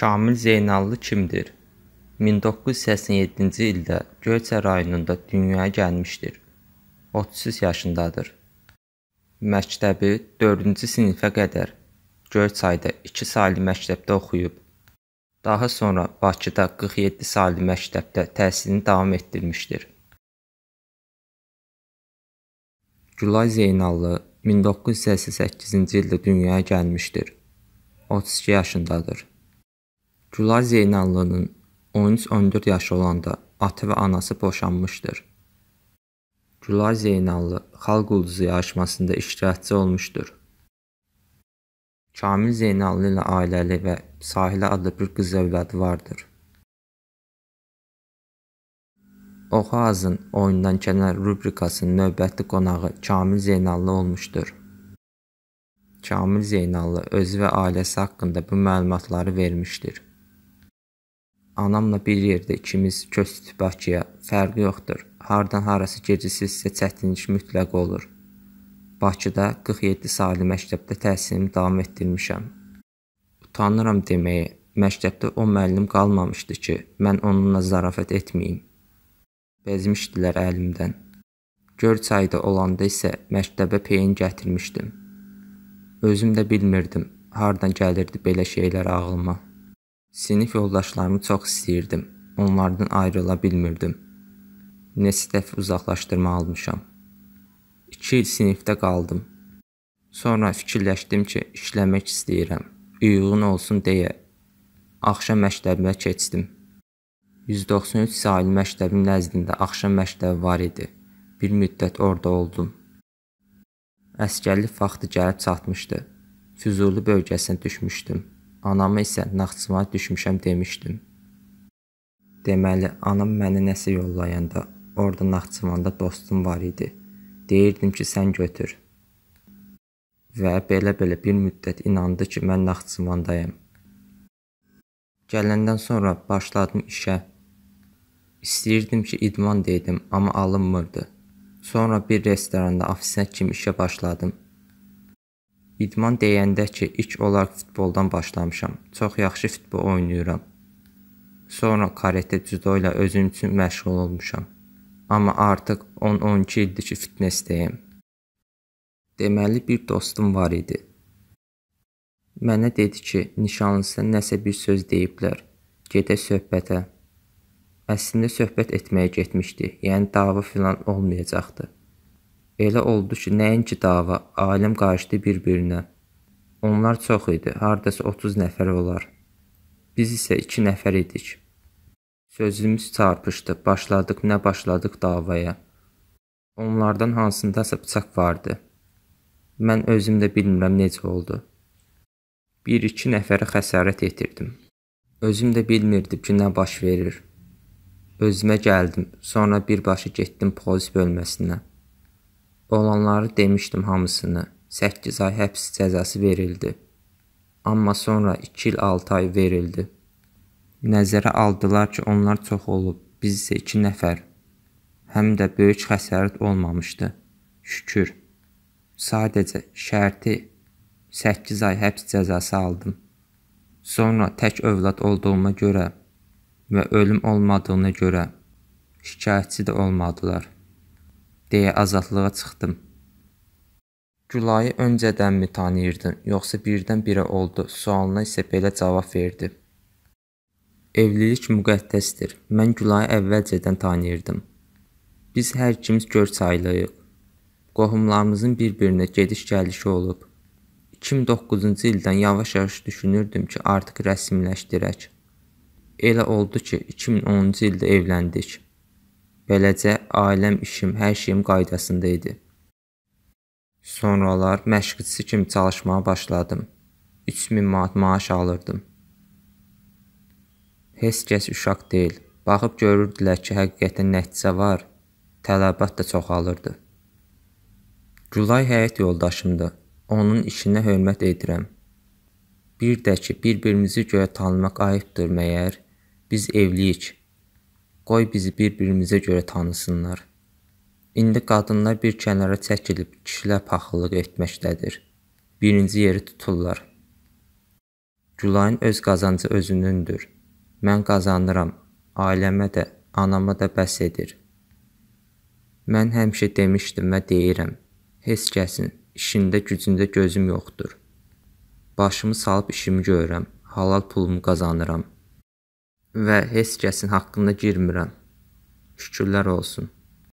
Kamil Zeynallı kimdir? 1987-ci ildə Göyçə rayonunda dünyaya gəlmişdir. 33 yaşındadır. Məktəbi 4-cü sinifə qədər Göyçayda 2 saylı məktəbdə oxuyub. Daha sonra Bakıda 47 saylı məktəbdə təhsilini davam etdirmişdir. Gülay Zeynallı 1988-ci ildə dünyaya gəlmişdir. 32 yaşındadır. Gülay Zeynallının 13-14 yaşı olanda atı və anası boşanmışdır. Gülay Zeynallı Xalq Ulduzu yarışmasında iştirakçı olmuşdur. Kamil Zeynallı ilə ailəli və Sahilə adlı bir qız övladı vardır. Oxazın oyundan kənar rubrikasının növbəti qonağı Kamil Zeynallı olmuşdur. Kamil Zeynallı özü və ailəsi haqqında bu məlumatları vermişdir. Anamla bir yerdə ikimiz köçdük Bakıya, fərqi yoxdur. Hardan harası gecirsizsə çətinlik mütləq olur. Bakıda 47 saylı məktəbdə təhsilimi davam etdirmişəm. Utanıram deməyə, məktəbdə o müəllim qalmamışdı ki, mən onunla zarafət etməyim. Bezmişdilər əlimdən. Gör çayda olanda isə məktəbə peyin gətirmişdim. Özüm də bilmirdim, hardan gəlirdi belə şeylər ağlıma.'' Sinif yoldaşlarımı çox istəyirdim. Onlardan ayrıla bilmirdim. Neçə dəfə uzaqlaşdırma almışam. 2 il sinifdə qaldım. Sonra fikirləşdim ki, işləmək istəyirəm. Uyğun olsun deyə axşam məktəbinə keçdim. 193 sahil məktəbi nəzdində axşam məktəbi var idi. Bir müddət orada oldum. Əskərlik vaxtı gəlib çatmışdı. Füzuli bölgəsinə düşmüşdüm. Anamı isə Naxçıvana düşmüşəm demişdim. Deməli, anam məni nəsə yollayanda orada Naxçıvanda dostum var idi. Deyirdim ki, sən götür. Və belə-belə bir müddət inandı ki, mən Naxçıvandayam. Gələndən sonra başladım işə. İstəyirdim ki, idman dedim, amma alınmırdı. Sonra bir restoranda ofisət kimi işə başladım. İdman deyəndə ki, ilk olaraq futboldan başlamışam. Çox yaxşı futbol oynayıram. Sonra karate, cüdo ilə özüm üçün məşğul olmuşam. Amma artıq 10-12 ildir ki, fitnessdəyəm. Deməli bir dostum var idi. Mənə dedi ki, nişanlısına nəsə bir söz deyiblər. Gedə söhbətə. Əslində söhbət etməyə getmişdi. Yəni dava filan olmayacaqdı. Elə oldu ki, nəinki dava, alim qarışdı bir-birinə. Onlar çox idi, hardasa 30 nəfər olar. Biz isə 2 nəfər idik. Sözümüz çarpışdı, başladıq nə başladıq davaya. Onlardan hansındasa bıçaq vardı. Mən özüm də bilmirəm necə oldu. Bir-iki nəfərə xəsarət yetirdim. Özüm də bilmirdim ki, nə baş verir. Özümə gəldim, sonra birbaşa getdim polis bölməsinə. Olanları demişdim hamısını. 8 ay həbs cəzası verildi. Amma sonra 2 il 6 ay verildi. Nəzərə aldılar ki, onlar çox olub, biz isə 2 nəfər. Həm də böyük xəsarət olmamışdı. Şükür. Sadəcə şərti 8 ay həbs cəzası aldım. Sonra tək övlad olduğuma görə və ölüm olmadığına görə şikayətçi də olmadılar deyə azadlığa çıxdım. Gülayı öncədənmi tanıyırdın, yoxsa birdən-birə oldu? Sualına isə belə cavab verdi. Evlilik müqəddəsdir. Mən Gülayı əvvəlcədən tanıyırdım. Biz hər ikimiz gör sayılıyıq. Qohumlarımızın bir-birinə gediş-gəlişi olub. 2009-cu ildən yavaş-yavaş düşünürdüm ki, artıq rəsmiləşdirək. Elə oldu ki, 2010-cu ildə evləndik. Beləcə ailəm, işim, hər şeyim qaydasında idi. Sonralar məşqçisi kimi çalışmağa başladım. 3000 manat maaş alırdım. Heç kəs uşaq deyil. Baxıb görürdülər ki, həqiqətən nəticə var. Tələbat da çoxalırdı. Gülay həyat yoldaşımdır. Onun işinə hörmət edirəm. Bir də ki, bir-birimizi görə tanımaq ayıbdır məyər? Biz evliyik. Qoy bizi bir-birimizə görə tanısınlar. İndi qadınlar bir kənara çəkilib kişilər paxıllıq etməkdədir. Birinci yeri tuturlar. Gülayın öz qazancı özünündür. Mən qazanıram. Ailəmə də, anama da bəs edir. Mən həmişə demişdim və deyirəm. Heç kəsin işində, gücündə gözüm yoxdur. Başımı salıb işimi görürəm. Halal pulumu qazanıram və heç kəsin haqqında girmirəm. Şükürlər olsun.